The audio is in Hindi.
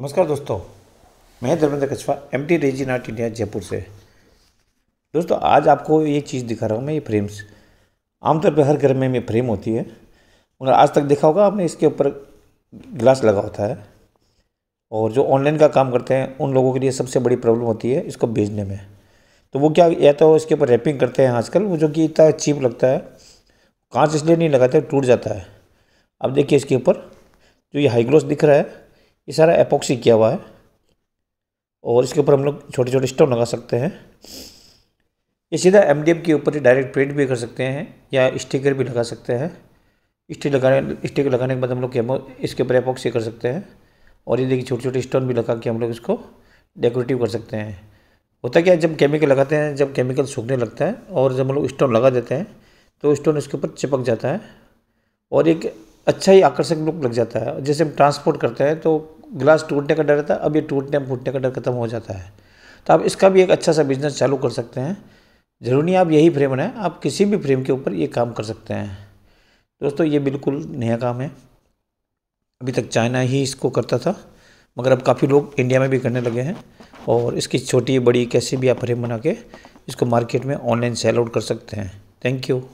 नमस्कार दोस्तों मैं धर्मेंद्र कछवा एम टी रेजी नाट इंडिया जयपुर से दोस्तों आज आपको ये चीज़ दिखा रहा हूँ मैं ये फ्रेम्स आमतौर पर हर घर में ये फ्रेम होती है मगर आज तक देखा होगा आपने इसके ऊपर ग्लास लगा होता है और जो ऑनलाइन का काम करते हैं उन लोगों के लिए सबसे बड़ी प्रॉब्लम होती है इसको बेचने में तो वो क्या या तो इसके ऊपर रैपिंग करते हैं आजकल वो जो कि इतना चीप लगता है कांच इसलिए नहीं लगाते टूट जाता है अब देखिए इसके ऊपर जो ये हाई ग्लोस दिख रहा है ये सारा एपॉक्सी किया हुआ है और इसके ऊपर हम लोग छोटे छोटे स्टोन लगा सकते हैं ये सीधा एम के ऊपर डायरेक्ट प्रिंट भी कर सकते हैं या स्टिकर भी लगा सकते हैं स्टिक लगाने स्टिक लगाने के बाद हम लोग इसके ऊपर एपॉक्सी कर सकते हैं और ये देखिए छोटे छोटे स्टोन भी लगा के हम लोग इसको डेकोरेटिव कर सकते हैं होता क्या है जब केमिकल लगाते हैं जब केमिकल सूखने लगता है और जब हम लोग स्टोन लगा देते हैं तो स्टोन इसके ऊपर चिपक जाता है और एक अच्छा ही आकर्षक लुक लग जाता है जैसे हम ट्रांसपोर्ट करते हैं तो गिलास टूटने का डर रहता है अब ये टूटने फूटने का डर खत्म हो जाता है तो आप इसका भी एक अच्छा सा बिजनेस चालू कर सकते हैं जरूरी नहीं आप यही फ्रेम बनाएं आप किसी भी फ्रेम के ऊपर ये काम कर सकते हैं दोस्तों ये बिल्कुल नया काम है अभी तक चाइना ही इसको करता था मगर अब काफ़ी लोग इंडिया में भी करने लगे हैं और इसकी छोटी बड़ी कैसे भी आप फ्रेम बना के इसको मार्केट में ऑनलाइन सेल आउट कर सकते हैं थैंक यू